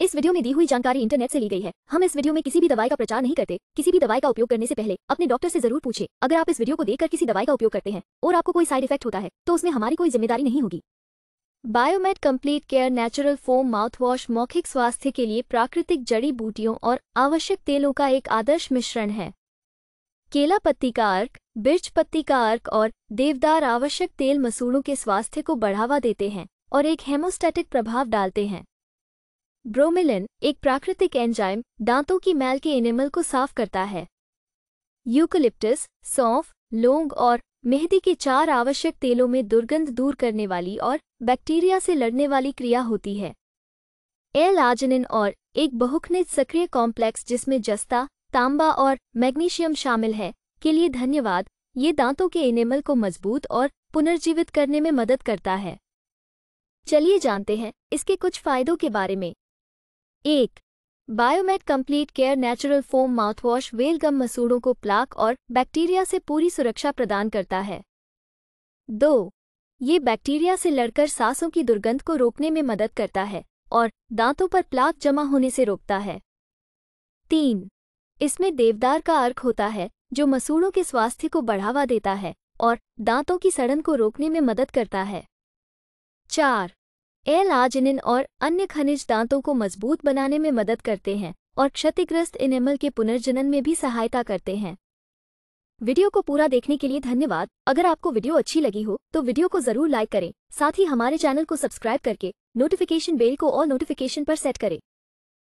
इस वीडियो में दी हुई जानकारी इंटरनेट से ली गई है हम इस वीडियो में किसी भी दवाई का प्रचार नहीं करते किसी भी दवाई का उपयोग करने से पहले अपने डॉक्टर से जरूर पूछे अगर आप इस वीडियो को देखकर किसी दवाई का उपयोग करते हैं और आपको कोई साइड इफेक्ट होता है तो उसमें हमारी कोई जिम्मेदारी नहीं होगी Biomet complete care natural foam mouthwash मौखिक स्वास्थ्य के लिए प्राकृतिक जड़ी बूटियों और आवश्यक तेलों का एक आदर्श मिश्रण है केला पत्ती का अर्क बिर्च पत्ती का अर्क और देवदार आवश्यक तेल मसूड़ों के स्वास्थ्य को बढ़ावा देते हैं और एक हेमोस्टेटिक प्रभाव डालते हैं ब्रोमिलिन एक प्राकृतिक एंजाइम दांतों की मैल के एनिमल को साफ करता है यूकलिप्टस सौंफ लोंग और मेहंदी के चार आवश्यक तेलों में दुर्गंध दूर करने वाली और बैक्टीरिया से लड़ने वाली क्रिया होती है एल आजनिन और एक बहुखनिज सक्रिय कॉम्प्लेक्स जिसमें जस्ता तांबा और मैग्नीशियम शामिल है के लिए धन्यवाद ये दांतों के एनिमल को मजबूत और पुनर्जीवित करने में मदद करता है चलिए जानते हैं इसके कुछ फायदों के बारे में एक Biomet complete care natural foam mouthwash वेलगम मसूड़ों को प्लाक और बैक्टीरिया से पूरी सुरक्षा प्रदान करता है दो ये बैक्टीरिया से लड़कर सांसों की दुर्गंध को रोकने में मदद करता है और दांतों पर प्लाक जमा होने से रोकता है तीन इसमें देवदार का अर्क होता है जो मसूड़ों के स्वास्थ्य को बढ़ावा देता है और दांतों की सड़न को रोकने में मदद करता है चार एल एलाजनिन और अन्य खनिज दांतों को मजबूत बनाने में मदद करते हैं और क्षतिग्रस्त इनेमल के पुनर्जनन में भी सहायता करते हैं वीडियो को पूरा देखने के लिए धन्यवाद अगर आपको वीडियो अच्छी लगी हो तो वीडियो को जरूर लाइक करें साथ ही हमारे चैनल को सब्सक्राइब करके नोटिफिकेशन बेल को ऑल नोटिफिकेशन पर सेट करें